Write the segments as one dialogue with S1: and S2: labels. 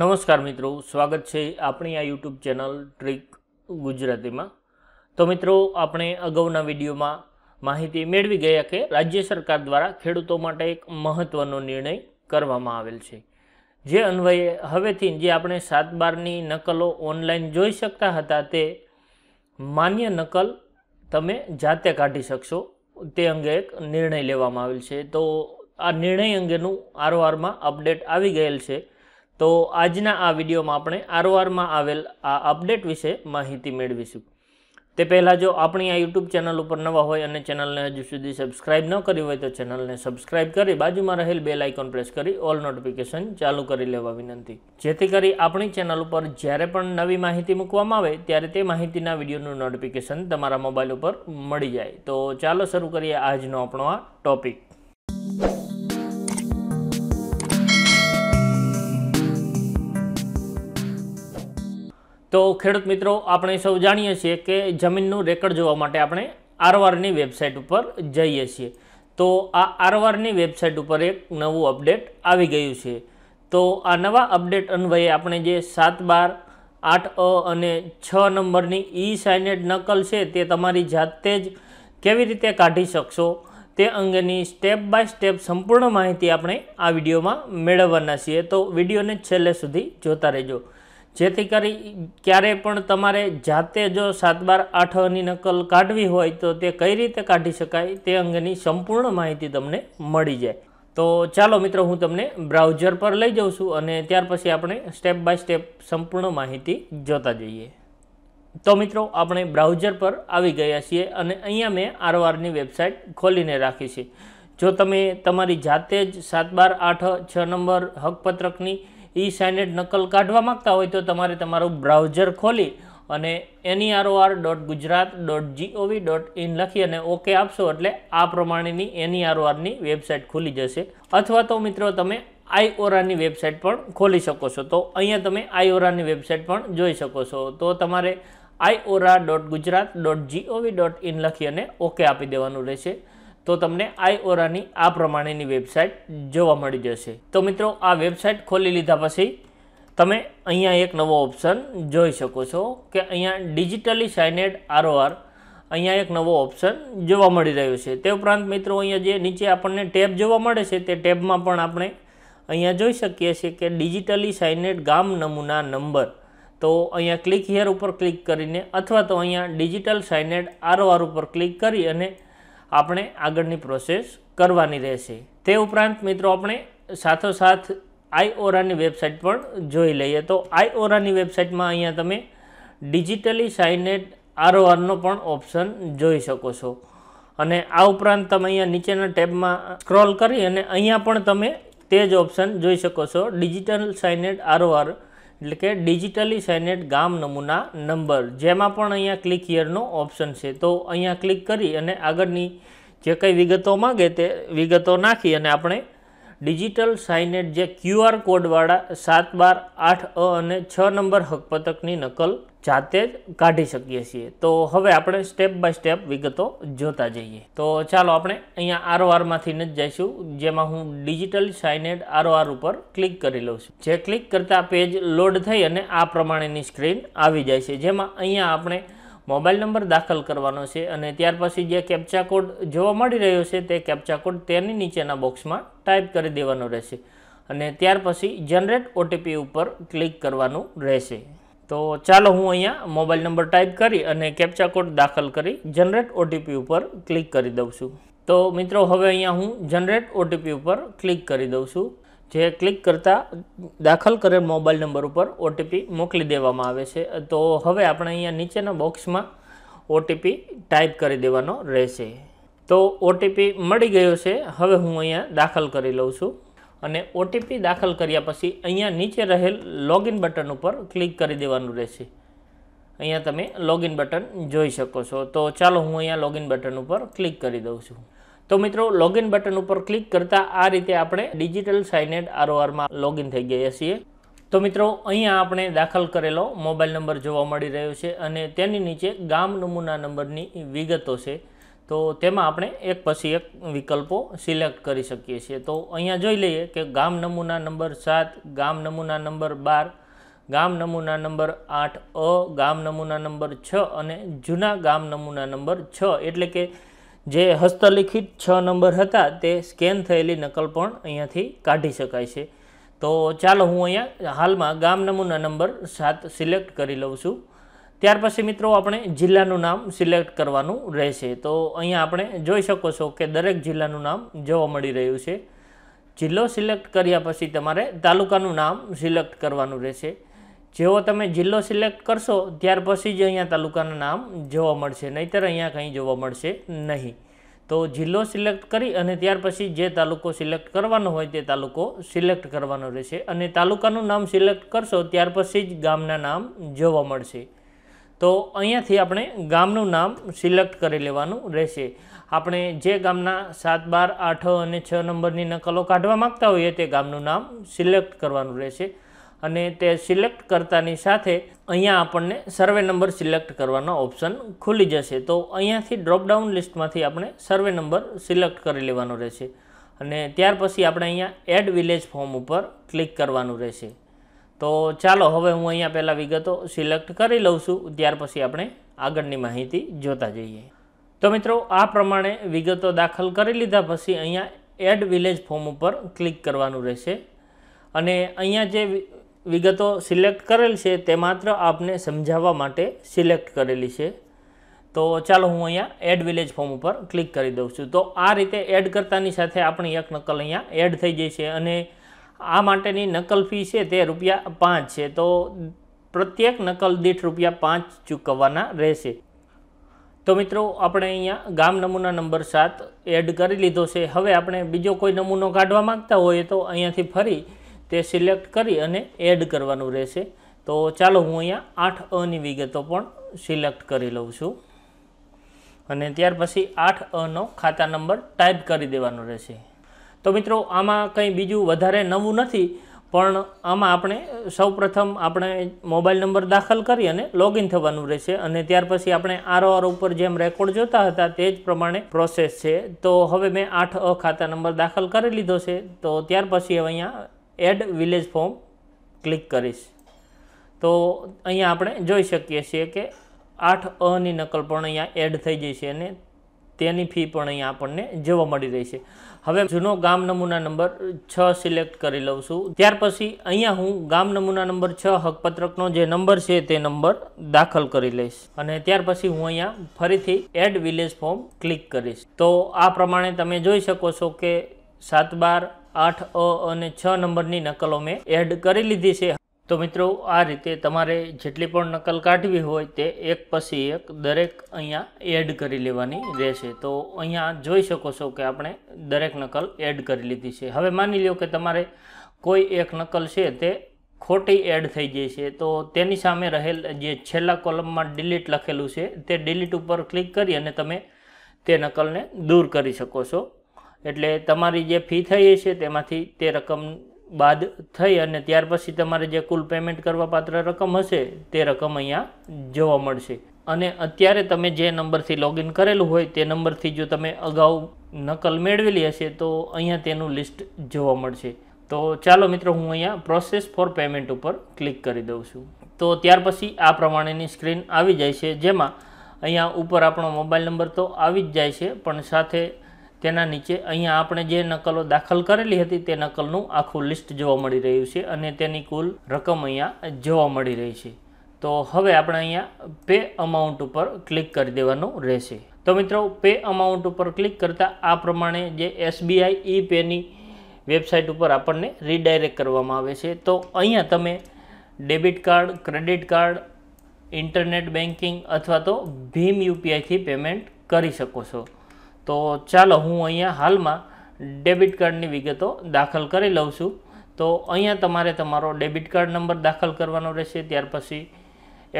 S1: નમસ્કાર મિત્રો સ્વાગત છે આપણી આ યુટ્યુબ ચેનલ ટ્રીક ગુજરાતીમાં તો મિત્રો આપણે અગાઉના વિડીયોમાં માહિતી મેળવી ગયા કે રાજ્ય સરકાર દ્વારા ખેડૂતો માટે એક મહત્ત્વનો નિર્ણય કરવામાં આવેલ છે જે અન્વયે હવેથી જે આપણે સાત બારની નકલો ઓનલાઈન જોઈ શકતા હતા તે માન્ય નકલ તમે જાતે કાઢી શકશો તે અંગે એક નિર્ણય લેવામાં આવેલ છે તો આ નિર્ણય અંગેનું આરવારમાં અપડેટ આવી ગયેલ છે તો આજના આ વિડીયોમાં આપણે આરઓઆરમાં આવેલ આ અપડેટ વિશે માહિતી મેળવીશું તે પહેલાં જો આપણી આ યુટ્યુબ ચેનલ ઉપર નવા હોય અને ચેનલને હજુ સુધી સબસ્ક્રાઇબ ન કરી હોય તો ચેનલને સબસ્ક્રાઇબ કરી બાજુમાં રહેલ બે આઇકોન પ્રેસ કરી ઓલ નોટિફિકેશન ચાલુ કરી લેવા વિનંતી જેથી કરી આપણી ચેનલ ઉપર જ્યારે પણ નવી માહિતી મૂકવામાં આવે ત્યારે તે માહિતીના વિડીયોનું નોટિફિકેશન તમારા મોબાઈલ ઉપર મળી જાય તો ચાલો શરૂ કરીએ આજનો આપણો આ ટોપિક તો ખેડૂત મિત્રો આપણે સૌ જાણીએ છીએ કે જમીનનું રેકર્ડ જોવા માટે આપણે આરવારની વેબસાઇટ ઉપર જઈએ છીએ તો આ આરવારની વેબસાઇટ ઉપર એક નવું અપડેટ આવી ગયું છે તો આ નવા અપડેટ અન્વયે આપણે જે સાત બાર આઠ અ અને છ નંબરની ઈ સાઇનેડ નકલ છે તે તમારી જાતે જ કેવી રીતે કાઢી શકશો તે અંગેની સ્ટેપ બાય સ્ટેપ સંપૂર્ણ માહિતી આપણે આ વિડીયોમાં મેળવવાના છીએ તો વિડીયોને છેલ્લે સુધી જોતા રહેજો જેથી કરી ક્યારેય પણ તમારે જાતે જો સાત બાર આઠની નકલ કાઢવી હોય તો તે કઈ રીતે કાઢી શકાય તે અંગેની સંપૂર્ણ માહિતી તમને મળી જાય તો ચાલો મિત્રો હું તમને બ્રાઉઝર પર લઈ જાઉં છું અને ત્યાર પછી આપણે સ્ટેપ બાય સ્ટેપ સંપૂર્ણ માહિતી જોતા જઈએ તો મિત્રો આપણે બ્રાઉઝર પર આવી ગયા છીએ અને અહીંયા મેં આરવારની વેબસાઇટ ખોલીને રાખી છે જો તમે તમારી જાતે જ સાત બાર આઠ છ નંબર હકપત્રકની ઈ સાઇનેડ નકલ કાઢવા માગતા હોય તો તમારે તમારું બ્રાઉઝર ખોલી અને એની R ROR dot Gujarat dot gov dot in લખી અને ઓકે આપશો એટલે આ પ્રમાણેની એની e આરઓઆરની વેબસાઇટ ખુલી જશે અથવા તો મિત્રો તમે આઈઓરાની વેબસાઇટ પણ ખોલી શકો છો તો અહીંયા તમે આઈઓરાની વેબસાઇટ પણ જોઈ શકો છો તો તમારે iORA dot Gujarat dot gov dot in લખી અને ઓકે આપી દેવાનું રહેશે તો તમને આઈઓરાની આ પ્રમાણેની વેબસાઇટ જોવા મળી જશે તો મિત્રો આ વેબસાઇટ ખોલી લીધા પછી તમે અહીંયા એક નવો ઓપ્શન જોઈ શકો છો કે અહીંયા ડિજિટલી સાઇનેડ આરઓઆર અહીંયા એક નવો ઓપ્શન જોવા મળી રહ્યો છે તે ઉપરાંત મિત્રો અહીંયા જે નીચે આપણને ટેબ જોવા મળે છે તે ટેબમાં પણ આપણે અહીંયા જોઈ શકીએ છીએ કે ડિજિટલી સાઇનેડ ગામ નમૂના નંબર તો અહીંયા ક્લિક હિયર ઉપર ક્લિક કરીને અથવા તો અહીંયા ડિજિટલ સાઇનેડ આરઓઆર ઉપર ક્લિક કરી અને આપણે આગળની પ્રોસેસ કરવાની રહેશે તે ઉપરાંત મિત્રો આપણે સાથોસાથ આઈઓરાની વેબસાઇટ પણ જોઈ લઈએ તો આઈઓરાની વેબસાઇટમાં અહીંયા તમે ડિજિટલી સાઇનેડ આરઓઆરનો પણ ઓપ્શન જોઈ શકો છો અને આ ઉપરાંત તમે અહીંયા નીચેના ટેબમાં સ્ક્રોલ કરી અને અહીંયા પણ તમે તે જ ઓપ્શન જોઈ શકો છો ડિજિટલ સાઇનેડ આરઓઆર એટલે કે ડિજિટલી સેનેટ ગામ નમૂના નંબર જેમાં પણ અહીંયા ક્લિક યરનો ઓપ્શન છે તો અહીંયા ક્લિક કરી અને આગળની જે કંઈ વિગતો માગે તે વિગતો નાખી અને આપણે ડિજિટલ સાઇનેજ જે ક્યુઆર કોડવાળા સાત બાર આઠ અ અને છ નંબર હકપતકની નકલ જાતે જ કાઢી શકીએ છીએ તો હવે આપણે સ્ટેપ બાય સ્ટેપ વિગતો જોતા જઈએ તો ચાલો આપણે અહીંયા આરઓઆરમાંથી જ જઈશું જેમાં હું ડિજિટલ સાઇનેડ આરઓઆર ઉપર ક્લિક કરી લઉં છું જે ક્લિક કરતાં પેજ લોડ થઈ અને આ પ્રમાણેની સ્ક્રીન આવી જાય છે જેમાં અહીંયા આપણે મોબાઈલ નંબર દાખલ કરવાનો છે અને ત્યાર પછી જે કેપ્ચા કોડ જોવા મળી રહ્યો છે તે કેપ્ચા કોડ તેની નીચેના બોક્સમાં ટાઈપ કરી દેવાનો રહેશે અને ત્યાર પછી જનરેટ ઓટીપી ઉપર ક્લિક કરવાનું રહેશે તો ચાલો હું અહીંયા મોબાઈલ નંબર ટાઈપ કરી અને કેપ્ચા કોડ દાખલ કરી જનરેટ ઓટીપી ઉપર ક્લિક કરી દઉં છું તો મિત્રો હવે અહીંયા હું જનરેટ ઓટીપી ઉપર ક્લિક કરી દઉં છું જે ક્લિક કરતાં દાખલ કરેલ મોબાઈલ નંબર ઉપર ઓટીપી મોકલી દેવામાં આવે છે તો હવે આપણે અહીંયા નીચેના બોક્સમાં ઓટીપી ટાઈપ કરી દેવાનો રહેશે તો ઓટીપી મળી ગયો છે હવે હું અહીંયા દાખલ કરી લઉં છું અને ઓટીપી દાખલ કર્યા પછી અહીંયા નીચે રહેલ લોગિન બટન ઉપર ક્લિક કરી દેવાનું રહેશે અહીંયા તમે લોગિન બટન જોઈ શકો છો તો ચાલો હું અહીંયા લોગિન બટન ઉપર ક્લિક કરી દઉં છું તો મિત્રો લોગિન બટન ઉપર ક્લિક કરતાં આ રીતે આપણે ડિજિટલ સાઇનેડ આરઓઆરમાં લોગિન થઈ ગયા છીએ તો મિત્રો અહીંયા આપણે દાખલ કરેલો મોબાઈલ નંબર જોવા મળી રહ્યો છે અને તેની નીચે ગામ નમૂના નંબરની વિગતો છે તો તેમાં આપણે એક પછી એક વિકલ્પો સિલેક્ટ કરી શકીએ છીએ તો અહીંયા જોઈ લઈએ કે ગામ નમૂના નંબર સાત ગામ નમૂના નંબર બાર ગામ નમૂના નંબર આઠ અ ગામ નમૂના નંબર છ અને જૂના ગામ નમૂના નંબર છ એટલે કે જે હસ્તલિખિત છ નંબર હતા તે સ્કેન થયેલી નકલ પણ અહીંયાથી કાઢી શકાય છે તો ચાલો હું અહીંયા હાલમાં ગામ નમૂના નંબર સાત સિલેક્ટ કરી લઉં છું ત્યાર પછી મિત્રો આપણે જિલ્લાનું નામ સિલેક્ટ કરવાનું રહેશે તો અહીંયા આપણે જોઈ શકો છો કે દરેક જિલ્લાનું નામ જોવા મળી રહ્યું છે જિલ્લો સિલેક્ટ કર્યા પછી તમારે તાલુકાનું નામ સિલેક્ટ કરવાનું રહેશે જેવો તમે જિલ્લો સિલેક્ટ કરશો ત્યાર પછી જ અહીંયા તાલુકાનું નામ જોવા મળશે નહીંતર અહીંયા કંઈ જોવા મળશે નહીં તો જિલ્લો સિલેક્ટ કરી અને ત્યાર પછી જે તાલુકો સિલેક્ટ કરવાનો હોય તે તાલુકો સિલેક્ટ કરવાનો રહેશે અને તાલુકાનું નામ સિલેક્ટ કરશો ત્યાર પછી જ ગામના નામ જોવા મળશે તો અહીંયાથી આપણે ગામનું નામ સિલેક્ટ કરી લેવાનું રહેશે આપણે જે ગામના સાત બાર આઠ અને છ નંબરની નકલો કાઢવા માગતા હોઈએ તે ગામનું નામ સિલેક્ટ કરવાનું રહેશે અને તે સિલેક્ટ કરતાની સાથે અહીંયા આપણને સર્વે નંબર સિલેક્ટ કરવાનો ઓપ્શન ખુલી જશે તો અહીંયાથી ડ્રોપડાઉન લિસ્ટમાંથી આપણે સર્વે નંબર સિલેક્ટ કરી લેવાનો રહેશે અને ત્યાર પછી આપણે અહીંયા એડ વિલેજ ફોર્મ ઉપર ક્લિક કરવાનું રહેશે તો ચાલો હવે હું અહીંયા પહેલાં વિગતો સિલેક્ટ કરી લઉં છું ત્યાર પછી આપણે આગળની માહિતી જોતા જઈએ તો મિત્રો આ પ્રમાણે વિગતો દાખલ કરી લીધા પછી અહીંયા એડ વિલેજ ફોર્મ ઉપર ક્લિક કરવાનું રહેશે અને અહીંયા જે વિગતો સિલેક્ટ કરેલ છે તે માત્ર આપને સમજાવવા માટે સિલેક્ટ કરેલી છે તો ચાલો હું અહીંયા એડ વિલેજ ફોર્મ ઉપર ક્લિક કરી દઉં છું તો આ રીતે એડ કરતાની સાથે આપણી એક નકલ અહીંયા એડ થઈ જાય છે અને આ માટેની નકલ ફી છે તે રૂપિયા પાંચ છે તો પ્રત્યેક નકલ દીઠ રૂપિયા પાંચ ચૂકવવાના રહેશે તો મિત્રો આપણે અહીંયા ગામ નમૂના નંબર સાત એડ કરી લીધો છે હવે આપણે બીજો કોઈ નમૂનો કાઢવા માગતા હોઈએ તો અહીંયાથી ફરી તે સિલેક્ટ કરી અને એડ કરવાનું રહેશે તો ચાલો હું અહીંયા આઠ અની વિગતો પણ સિલેક્ટ કરી લઉં છું અને ત્યાર પછી આઠ અનો ખાતા નંબર ટાઈપ કરી દેવાનો રહેશે તો મિત્રો આમાં કંઈ બીજું વધારે નવું નથી પણ આમાં આપણે સૌપ્રથમ આપણે મોબાઈલ નંબર દાખલ કરી અને લોગિન થવાનું રહેશે અને ત્યાર પછી આપણે આરો ઉપર જેમ રેકોર્ડ જોતા હતા તે જ પ્રમાણે પ્રોસેસ છે તો હવે મેં આઠ અ ખાતા નંબર દાખલ કરી લીધો છે તો ત્યાર પછી હવે અહીંયા એડ વિલેજ ફોર્મ ક્લિક કરીશ તો અહીંયા આપણે જોઈ શકીએ છીએ કે આઠ અની નકલ પણ અહીંયા એડ થઈ જઈ છે અને તેની ફી પણ અહીંયા આપણને જોવા મળી રહી છે હવે જૂનો ગામ નમૂના નંબર છ સિલેક્ટ કરી લઉં છું ત્યાર પછી અહીંયા હું ગામ નમૂના નંબર છ હકપત્રકનો જે નંબર છે તે નંબર દાખલ કરી લઈશ અને ત્યાર પછી હું અહીંયા ફરીથી એડ વિલેજ ફોર્મ ક્લિક કરીશ તો આ પ્રમાણે તમે જોઈ શકો છો કે સાત બાર આઠ અ અને છ નંબરની નકલો મેં એડ કરી લીધી છે તો મિત્રો આ રીતે તમારે જેટલી પણ નકલ કાઢવી હોય તે એક પછી એક દરેક અહીંયા એડ કરી લેવાની રહેશે તો અહીંયા જોઈ શકો છો કે આપણે દરેક નકલ એડ કરી લીધી છે હવે માની લો કે તમારે કોઈ એક નકલ છે તે ખોટી એડ થઈ ગઈ છે તો તેની સામે રહેલ જે છેલ્લા કોલમમાં ડિલીટ લખેલું છે તે ડિલીટ ઉપર ક્લિક કરી અને તમે તે નકલને દૂર કરી શકો છો એટલે તમારી જે ફી થઈ હશે તેમાંથી તે રકમ બાદ થઈ અને ત્યાર પછી તમારે જે કુલ પેમેન્ટ કરવા પાત્ર રકમ હશે તે રકમ અહીંયા જોવા મળશે અને અત્યારે તમે જે નંબરથી લોગિન કરેલું હોય તે નંબરથી જો તમે અગાઉ નકલ મેળવેલી હશે તો અહીંયા તેનું લિસ્ટ જોવા મળશે તો ચાલો મિત્રો હું અહીંયા પ્રોસેસ ફોર પેમેન્ટ ઉપર ક્લિક કરી દઉં છું તો ત્યાર પછી આ પ્રમાણેની સ્ક્રીન આવી જાય છે જેમાં અહીંયા ઉપર આપણો મોબાઈલ નંબર તો આવી જ જાય છે પણ સાથે તેના નીચે અહીંયા આપણે જે નકલો દાખલ કરેલી હતી તે નકલનું આખું લિસ્ટ જોવા મળી રહ્યું છે અને તેની કુલ રકમ અહીંયા જોવા મળી રહી છે તો હવે આપણે અહીંયા પે અમાઉન્ટ ઉપર ક્લિક કરી દેવાનું રહેશે તો મિત્રો પે અમાઉન્ટ ઉપર ક્લિક કરતાં આ પ્રમાણે જે એસબીઆઈ ઈ પેની વેબસાઇટ ઉપર આપણને રીડાયરેક્ટ કરવામાં આવે છે તો અહીંયા તમે debit card credit card internet banking અથવા તો ભીમ યુપીઆઈથી પેમેન્ટ કરી શકો છો તો ચાલો હું અહીંયા હાલમાં ડેબિટ કાર્ડની વિગતો દાખલ કરી લઉં છું તો અહીંયા તમારે તમારો ડેબિટ કાર્ડ નંબર દાખલ કરવાનો રહેશે ત્યાર પછી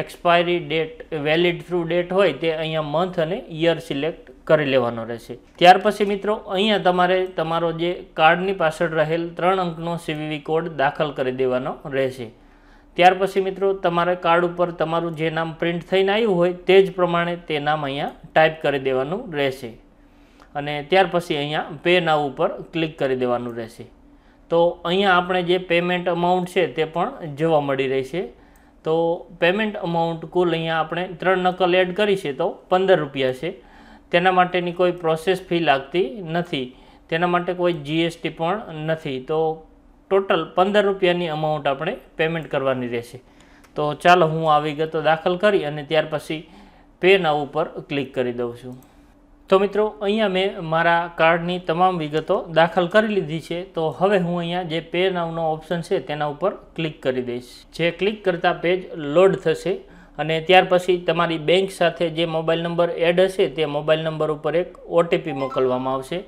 S1: expiry date valid through date હોય તે અહીંયા મંથ અને યર સિલેક્ટ કરી લેવાનો રહેશે ત્યાર પછી મિત્રો અહીંયા તમારે તમારો જે કાર્ડની પાછળ રહેલ ત્રણ અંકનો સીવીવી કોડ દાખલ કરી દેવાનો રહેશે ત્યાર પછી મિત્રો તમારે કાર્ડ ઉપર તમારું જે નામ પ્રિન્ટ થઈને આવ્યું હોય તે જ પ્રમાણે તે નામ અહીંયા ટાઈપ કરી દેવાનું રહેશે અને ત્યાર પછી અહીંયા પે નાવ ઉપર ક્લિક કરી દેવાનું રહેશે તો અહીંયા આપણે જે પેમેન્ટ અમાઉન્ટ છે તે પણ જોવા મળી રહેશે તો પેમેન્ટ અમાઉન્ટ કુલ અહીંયા આપણે ત્રણ નકલ એડ કરી છે તો પંદર રૂપિયા છે તેના માટેની કોઈ પ્રોસેસ ફી લાગતી નથી તેના માટે કોઈ જીએસટી પણ નથી તો ટોટલ પંદર રૂપિયાની અમાઉન્ટ આપણે પેમેન્ટ કરવાની રહેશે તો ચાલો હું આ વિગતો દાખલ કરી અને ત્યાર પછી પે નાવ ઉપર ક્લિક કરી દઉં છું તો મિત્રો અહીંયા મેં મારા કાર્ડની તમામ વિગતો દાખલ કરી લીધી છે તો હવે હું અહીંયા જે પે નામનો ઓપ્શન છે તેના ઉપર ક્લિક કરી દઈશ જે ક્લિક કરતાં પેજ લોડ થશે અને ત્યાર પછી તમારી બેંક સાથે જે મોબાઈલ નંબર એડ હશે તે મોબાઈલ નંબર ઉપર એક ઓટીપી મોકલવામાં આવશે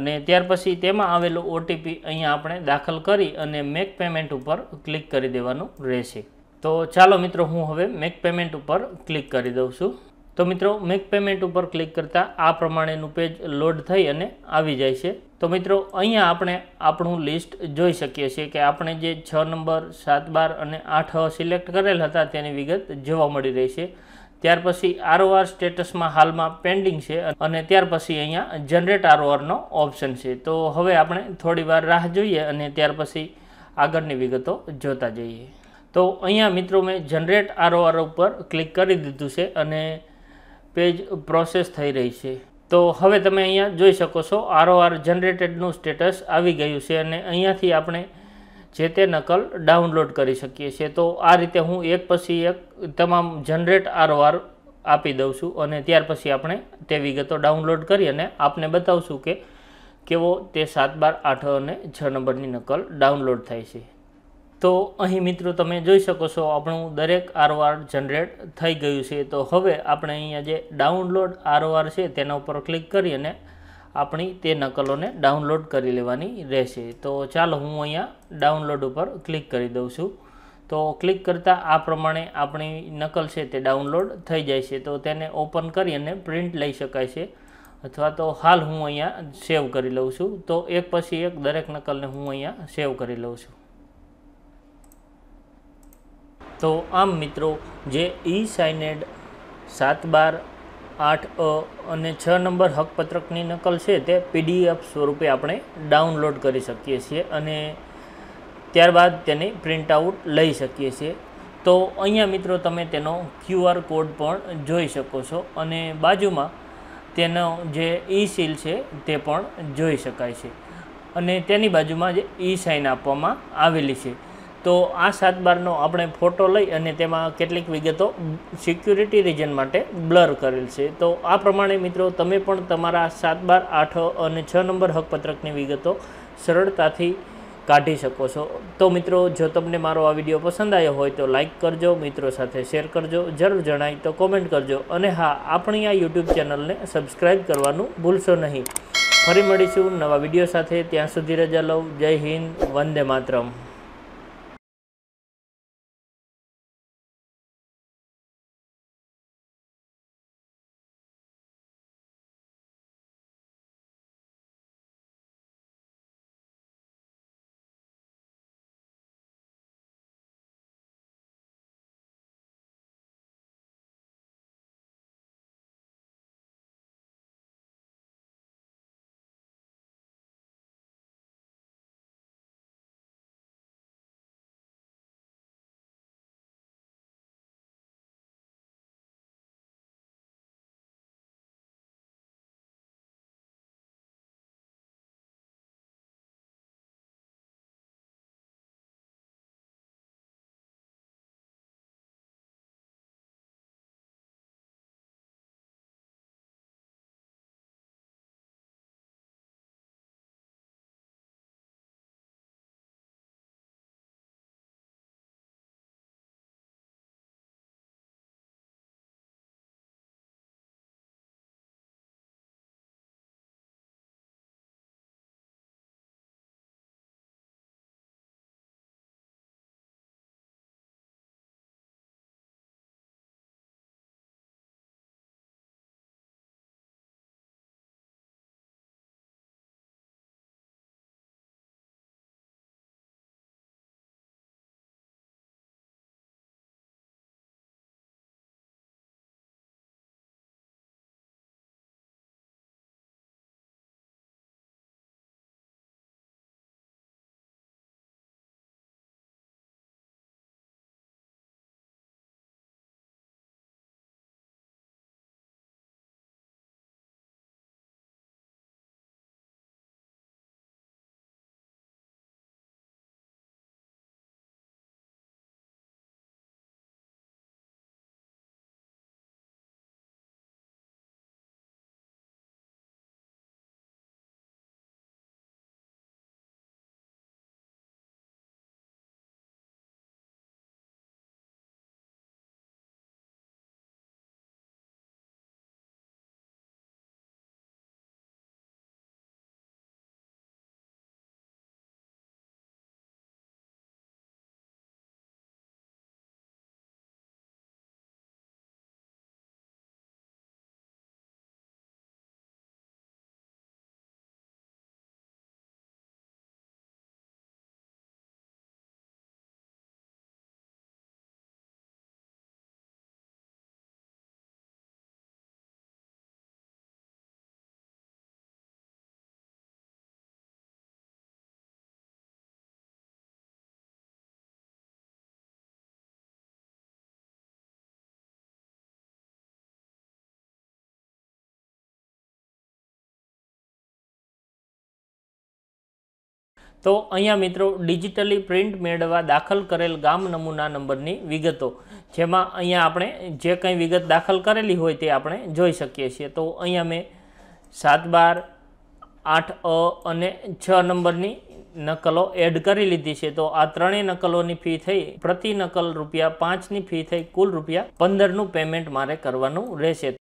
S1: અને ત્યાર પછી તેમાં આવેલો ઓટીપી અહીંયા આપણે દાખલ કરી અને મેક પેમેન્ટ ઉપર ક્લિક કરી દેવાનું રહેશે તો ચાલો મિત્રો હું હવે મેક પેમેન્ટ ઉપર ક્લિક કરી દઉં છું તો મિત્રો મેક પેમેન્ટ ઉપર ક્લિક કરતાં આ પ્રમાણેનું પેજ લોડ થઈ અને આવી જાય છે તો મિત્રો અહીંયા આપણે આપણું લિસ્ટ જોઈ શકીએ છીએ કે આપણે જે છ નંબર સાત બાર અને આઠ સિલેક્ટ કરેલ હતા તેની વિગત જોવા મળી રહી છે ત્યાર પછી આરઓઆર સ્ટેટસમાં હાલમાં પેન્ડિંગ છે અને ત્યાર પછી અહીંયા જનરેટ આરઓઆરનો ઓપ્શન છે તો હવે આપણે થોડી વાર રાહ જોઈએ અને ત્યાર પછી આગળની વિગતો જોતા જઈએ તો અહીંયા મિત્રો મેં જનરેટ આરઓઆર ઉપર ક્લિક કરી દીધું છે અને પેજ પ્રોસેસ થઈ રહી છે તો હવે તમે અહીંયા જોઈ શકો છો આરઓઆર જનરેટેડનું સ્ટેટસ આવી ગયું છે અને અહીંયાથી આપણે જે તે નકલ ડાઉનલોડ કરી શકીએ છીએ તો આ રીતે હું એક પછી એક તમામ જનરેટ આરઓઆર આપી દઉં છું અને ત્યાર પછી આપણે તે વિગતો ડાઉનલોડ કરી અને આપને બતાવશું કે કેવો તે સાત બાર આઠ અને છ નંબરની નકલ ડાઉનલોડ થાય છે તો અહીં મિત્રો તમે જોઈ શકો છો આપણું દરેક આરવાર જનરેટ થઈ ગયું છે તો હવે આપણે અહીંયા જે ડાઉનલોડ આરવાર છે તેના ઉપર ક્લિક કરી અને આપણી તે નકલોને ડાઉનલોડ કરી લેવાની રહેશે તો ચાલો હું અહીંયા ડાઉનલોડ ઉપર ક્લિક કરી દઉં છું તો ક્લિક કરતાં આ પ્રમાણે આપણી નકલ છે તે ડાઉનલોડ થઈ જાય છે તો તેને ઓપન કરી અને પ્રિન્ટ લઈ શકાય છે અથવા તો હાલ હું અહીંયા સેવ કરી લઉં છું તો એક પછી એક દરેક નકલને હું અહીંયા સેવ કરી લઉં છું તો આમ મિત્રો જે ઈ સાઇનેડ સાત બાર આઠ અ અને છ નંબર હકપત્રકની નકલ છે તે પીડીએફ સ્વરૂપે આપણે ડાઉનલોડ કરી શકીએ છીએ અને ત્યારબાદ તેની પ્રિન્ટ આઉટ લઈ શકીએ છીએ તો અહીંયા મિત્રો તમે તેનો ક્યુઆર કોડ પણ જોઈ શકો છો અને બાજુમાં તેનો જે ઈ સીલ છે તે પણ જોઈ શકાય છે અને તેની બાજુમાં જે ઈ સાઇન આપવામાં આવેલી છે તો આ સાત બારનો આપણે ફોટો લઈ અને તેમાં કેટલીક વિગતો સિક્યુરિટી રિજન માટે બ્લર કરેલ છે તો આ પ્રમાણે મિત્રો તમે પણ તમારા સાત બાર આઠ અને છ નંબર હકપત્રકની વિગતો સરળતાથી કાઢી શકો છો તો મિત્રો જો તમને મારો આ વિડીયો પસંદ આવ્યો હોય તો લાઇક કરજો મિત્રો સાથે શેર કરજો જરૂર જણાય તો કોમેન્ટ કરજો અને હા આપણી આ યુટ્યુબ ચેનલને સબસ્ક્રાઈબ કરવાનું ભૂલશો નહીં ફરી મળીશું નવા વિડીયો સાથે ત્યાં સુધી રજા લઉં જય હિન્દ વંદે માતરમ તો અહીંયા મિત્રો ડિજિટલી પ્રિન્ટ મેળવવા દાખલ કરેલ ગામ નમૂના નંબરની વિગતો જેમાં અહીંયા આપણે જે કંઈ વિગત દાખલ કરેલી હોય તે આપણે જોઈ શકીએ છીએ તો અહીંયા મેં સાત બાર આઠ અ અને છ નંબરની નકલો એડ કરી લીધી છે તો આ ત્રણેય નકલોની ફી થઈ પ્રતિ નકલ રૂપિયા પાંચની ફી થઈ કુલ રૂપિયા પંદરનું પેમેન્ટ મારે કરવાનું રહેશે